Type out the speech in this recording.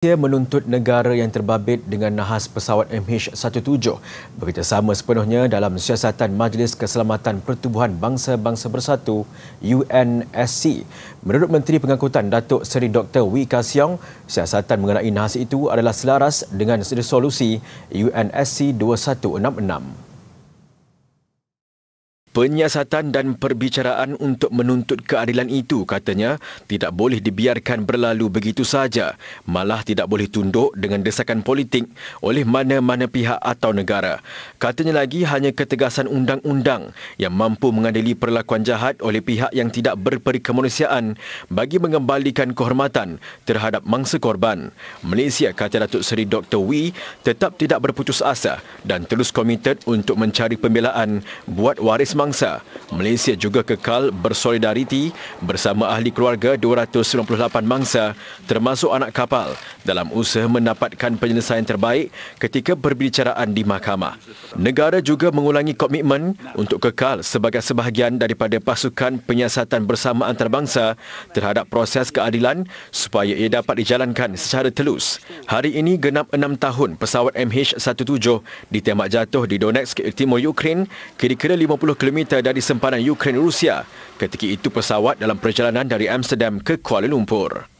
Malaysia menuntut negara yang terbabit dengan nahas pesawat MH17 bekerjasama sepenuhnya dalam siasatan Majlis Keselamatan Pertubuhan Bangsa-Bangsa Bersatu UNSC. Menurut Menteri Pengangkutan Datuk Seri Dr. Wee Ka Siong, siasatan mengenai nahas itu adalah selaras dengan resolusi UNSC 2166. Penyiasatan dan perbicaraan untuk menuntut keadilan itu, katanya, tidak boleh dibiarkan berlalu begitu saja, malah tidak boleh tunduk dengan desakan politik oleh mana-mana pihak atau negara. Katanya lagi, hanya ketegasan undang-undang yang mampu mengadili perlakuan jahat oleh pihak yang tidak berperikemanusiaan bagi mengembalikan kehormatan terhadap mangsa korban. Malaysia, kata Datuk Seri Dr. Wee, tetap tidak berputus asa dan terus komited untuk mencari pembelaan buat waris semangsa, Malaysia juga kekal bersolidariti bersama ahli keluarga 298 mangsa termasuk anak kapal dalam usaha mendapatkan penyelesaian terbaik ketika perbicaraan di mahkamah. Negara juga mengulangi komitmen untuk kekal sebagai sebahagian daripada pasukan penyiasatan bersama antarabangsa terhadap proses keadilan supaya ia dapat dijalankan secara telus. Hari ini genap enam tahun pesawat MH17 ditembak jatuh di Donetsk, Timur Ukraine kira-kira 50 km km dari sempadan Ukraine-Rusia. Ketika itu pesawat dalam perjalanan dari Amsterdam ke Kuala Lumpur.